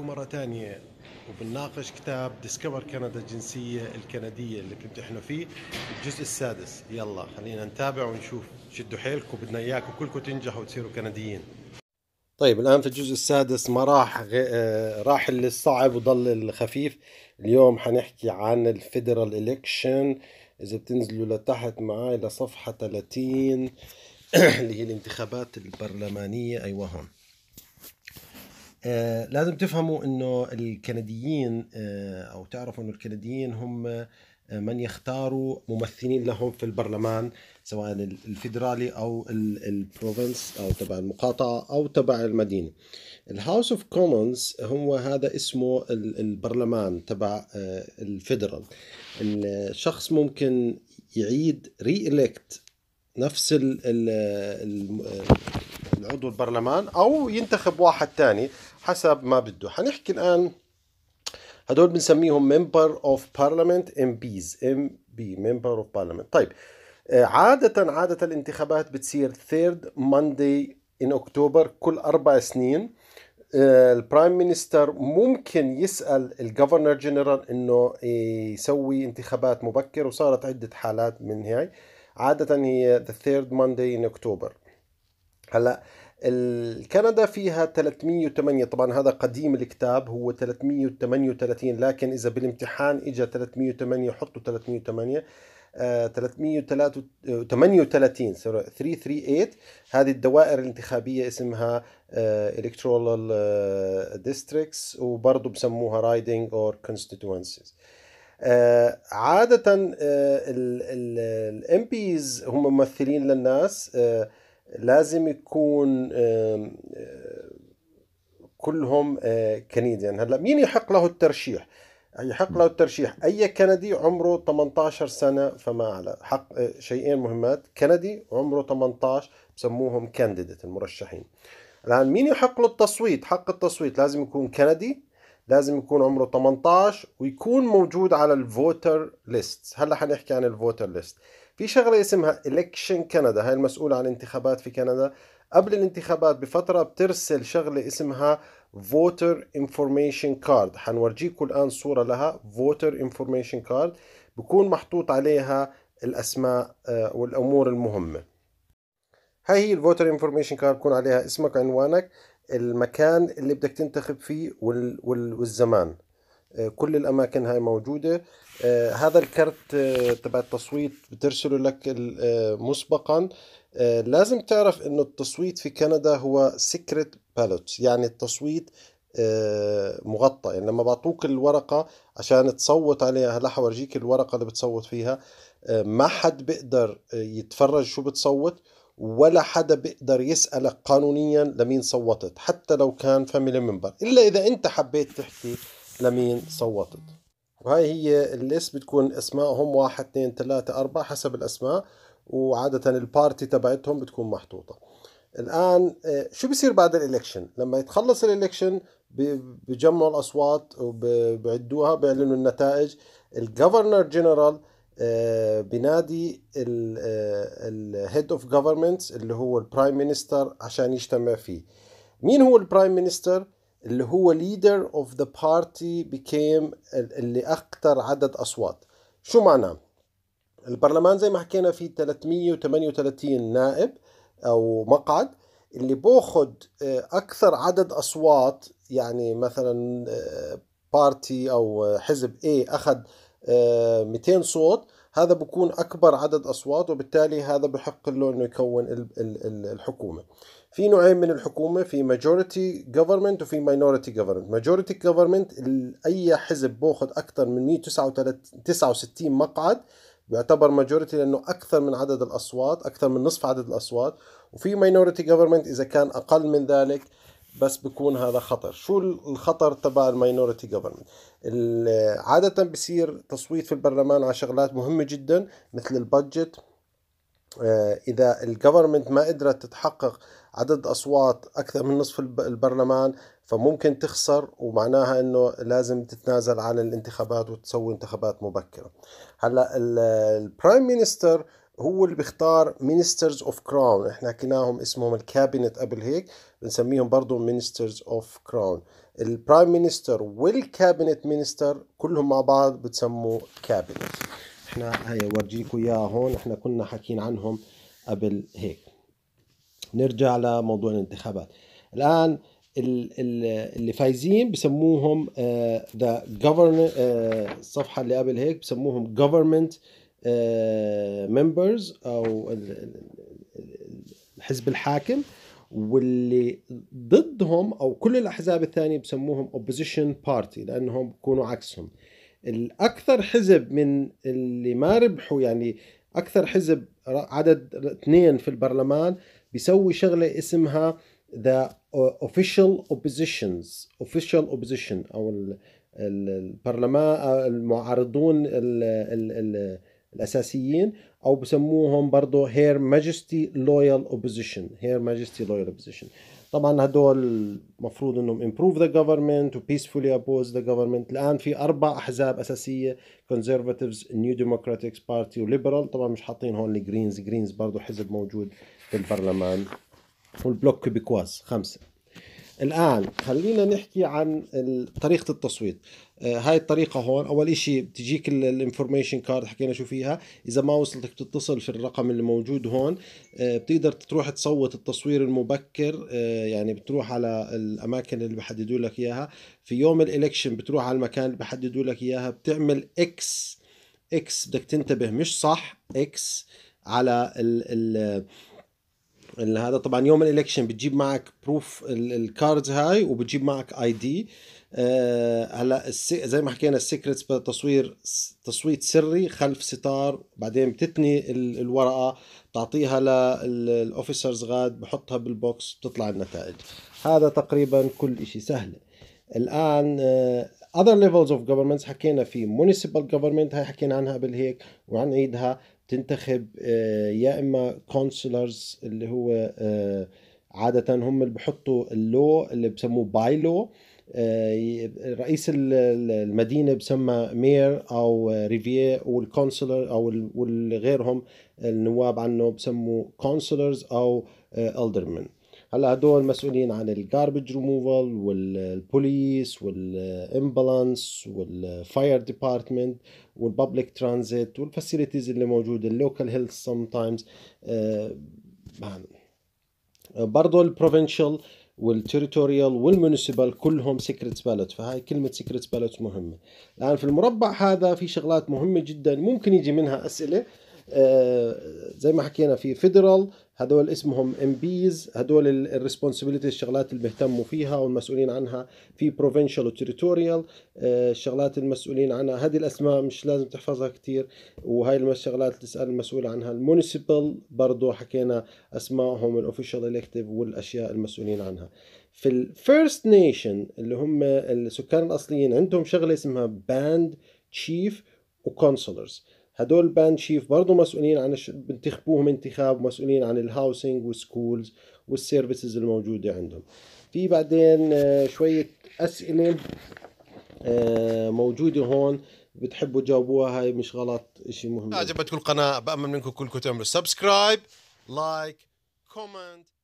مرة ثانية وبنناقش كتاب ديسكفر كندا الجنسية الكندية اللي بتمتحنوا فيه الجزء السادس يلا خلينا نتابع ونشوف شدوا حيلكم بدنا اياكم كلكم تنجحوا وتصيروا كنديين طيب الان في الجزء السادس ما راح غي... آه، راح الصعب وضل الخفيف اليوم حنحكي عن الفيدرال الكشن اذا بتنزلوا لتحت معي لصفحة 30 اللي هي الانتخابات البرلمانية ايوه هون آه، لازم تفهموا انه الكنديين آه، او تعرفوا انه الكنديين هم آه، من يختاروا ممثلين لهم في البرلمان سواء الفيدرالي او البروفنس او تبع المقاطعه او تبع المدينه. الهاوس اوف كومنز هو هذا اسمه البرلمان تبع الفيدرال. الشخص ممكن يعيد ري نفس ال ال عضو البرلمان او ينتخب واحد ثاني حسب ما بده حنحكي الان هدول بنسميهم ممبر اوف بارلمنت ام بيز ام بي ممبر اوف بارلمنت طيب آه، عادة عادة الانتخابات بتصير ثيرد ماندي ان اكتوبر كل اربع سنين آه، البرايم مينستر ممكن يسال الجفرنر جنرال انه يسوي انتخابات مبكر وصارت عده حالات من هاي عاده هي ذا ثيرد ماندي ان اكتوبر هلا كندا فيها 308 طبعا هذا قديم الكتاب هو 338 لكن اذا بالامتحان اجى 308 حطوا 308 338 338 هذه الدوائر الانتخابيه اسمها الكترولال آه ديستريكتس آه، وبرضه بسموها رايدنج اور كونستيتوينسيز عاده آه، الام بيز هم ممثلين للناس آه، لازم يكون كلهم آه، كنديان هلا مين يحق له الترشيح يحق له الترشيح اي كندي عمره 18 سنه فما اعلى حق آه، شيئين مهمات كندي عمره 18 بسموهم كانديديت المرشحين الان مين يحق له التصويت حق التصويت لازم يكون كندي لازم يكون عمره 18 ويكون موجود على الفوتر ليست هلا حنحكي عن الفوتر ليست في شغله اسمها Election كندا هاي المسؤوله عن الانتخابات في كندا قبل الانتخابات بفتره بترسل شغله اسمها فوتر انفورميشن كارد حنورجيكم الان صوره لها فوتر انفورميشن كارد بكون محطوط عليها الاسماء آه، والامور المهمه هاي هي الفوتر انفورميشن كارد بكون عليها اسمك عنوانك المكان اللي بدك تنتخب فيه والزمان كل الاماكن هاي موجوده آه، هذا الكرت آه، تبع التصويت بترسله لك آه، مسبقا لازم تعرف انه التصويت في كندا هو سيكريت بالوت يعني التصويت مغطى يعني لما بعطوك الورقة عشان تصوت عليها هلا حورجيك الورقة اللي بتصوت فيها ما حد بيقدر يتفرج شو بتصوت ولا حدا بيقدر يسألك قانونيا لمين صوتت حتى لو كان فاميلي ممبر إلا إذا أنت حبيت تحكي لمين صوتت وهاي هي الليست بتكون اسمائهم واحد اثنين ثلاثة أربعة حسب الأسماء وعادة البارتي تبعتهم بتكون محطوطة الآن آه، شو بصير بعد الإلكشن لما يتخلص الإلكشن بجمعوا الأصوات وبعدوها بيعلنوا النتائج الجفرنر جنرال بنادي الهيد اوف جفرمنت اللي هو البرايم مينستر عشان يجتمع فيه مين هو البرايم مينستر اللي هو leader of the party became اللي أكثر عدد أصوات شو معناه؟ البرلمان زي ما حكينا فيه 338 نائب أو مقعد اللي بأخذ آه، أكثر عدد أصوات يعني مثلا بارتي آه، أو حزب A أخذ 200 صوت هذا بكون أكبر عدد أصوات وبالتالي هذا بحق له أنه يكون الحكومة في نوعين من الحكومة في ماجوريتي جفرمنت وفي ماينوريتي جفرمنت ماجوريتي جفرمنت أي حزب بأخذ أكثر من 169 مقعد بيعتبر ماجوريتي لانه اكثر من عدد الاصوات اكثر من نصف عدد الاصوات وفي ماينورتي جفرمنت اذا كان اقل من ذلك بس بكون هذا خطر شو الخطر تبع الماينورتي جوفرمنت عادة بصير تصويت في البرلمان على شغلات مهمة جدا مثل البادجت آه، إذا الجوفرمنت ما قدرت تتحقق عدد أصوات أكثر من نصف البرلمان فممكن تخسر ومعناها انه لازم تتنازل عن الانتخابات وتسوي انتخابات مبكره هلا البرايم مينستر هو اللي بيختار ministers of crown احنا حكيناهم اسمهم الكابينت قبل هيك بنسميهم برضو ministers of crown البرايم مينستر والكابينت مينستر كلهم مع بعض بتسموا كابينت احنا هي ورجيكم اياها هون احنا كنا حاكيين عنهم قبل هيك نرجع لموضوع الانتخابات الان اللي فايزين بسموهم ذا آه، uh, government uh, آه، الصفحه اللي قبل هيك بسموهم government uh, ممبرز آه، او الحزب الحاكم واللي ضدهم او كل الاحزاب الثانيه بسموهم اوبوزيشن بارتي لانهم بكونوا عكسهم الاكثر حزب من اللي ما ربحوا يعني اكثر حزب عدد اثنين في البرلمان بيسوي شغله اسمها ذا اوفيشال اوبوزيشنز اوفيشال اوبوزيشن او البرلمان المعارضون الأساسيين أو بسموهم برضه هير ماجستي لويال اوبوزيشن هير ماجستي لويال اوبوزيشن طبعا هدول المفروض انهم امبروف ذا government و peacefully ذا the الان في اربع احزاب اساسيه كونزرفاتيفز نيو ديموكراتيكس بارتي وليبرال طبعا مش حاطين هون الجرينز جرينز برضه حزب موجود في البرلمان والبلوك كيبيكواز خمسه الآن خلينا نحكي عن طريقة التصويت آه، هاي الطريقة هون أول إشي بتجيك الانفورميشن كارد حكينا شو فيها إذا ما وصلتك بتتصل في الرقم اللي موجود هون آه، بتقدر تروح تصوت التصوير المبكر آه، يعني بتروح على الأماكن اللي بحددوا لك إياها في يوم الإلكشن بتروح على المكان اللي بحددوا لك إياها بتعمل إكس إكس بدك تنتبه مش صح إكس على ال ال هذا طبعا يوم الالكشن بتجيب معك بروف الكاردز هاي وبتجيب معك اي آه، دي هلا زي ما حكينا السيكريتس تصوير تصويت سري خلف ستار بعدين بتتني الورقه بتعطيها للاوفيسرز غاد بحطها بالبوكس بتطلع النتائج هذا تقريبا كل شيء سهل الان آه، other levels of governments حكينا في municipal government هاي حكينا عنها بالهيك عيدها تنتخب آه، يا اما كونسلرز اللي هو آه، عاده هم اللي بحطوا اللو اللي بسموه باي آه، لو رئيس المدينه بسمى مير او ريفيه والكونسلر او والغيرهم النواب عنه بسموه كونسلرز او الدرمن هلا هدول مسؤولين عن الجاربج ريموفال والبوليس والامبلانس والفاير ديبارتمنت والببليك ترانزيت والفاسيلتيز اللي موجوده اللوكال هيلث سم تايمز برضه البروفينشال والتريتوريال والمونسيبال كلهم سيكريت بالوت فهاي كلمة سيكريت بالوت مهمة الآن في المربع هذا في شغلات مهمة جدا ممكن يجي منها أسئلة آه، زي ما حكينا في فيدرال هدول اسمهم ام بيز هدول الريسبونسبيلتي الشغلات اللي بيهتموا فيها والمسؤولين عنها في بروفينشال وتريتوريال آه، الشغلات المسؤولين عنها هذه الاسماء مش لازم تحفظها كثير وهي الشغلات اللي تسال المسؤول عنها المونيسيبل برضه حكينا اسمائهم الاوفيشال الكتيف والاشياء المسؤولين عنها في الفيرست نيشن اللي هم السكان الاصليين عندهم شغله اسمها باند تشيف وكونسلرز هدول بان شيف برضه مسؤولين عن الش... بنتخبوهم انتخاب مسؤولين عن الهاوسنج والسكولز والسيرفيسز الموجودة عندهم في بعدين آه، شوية أسئلة آه، موجودة هون بتحبوا تجاوبوها هاي مش غلط شيء مهم عجبتكم القناة بأمن منكم كلكم تعملوا سبسكرايب لايك كومنت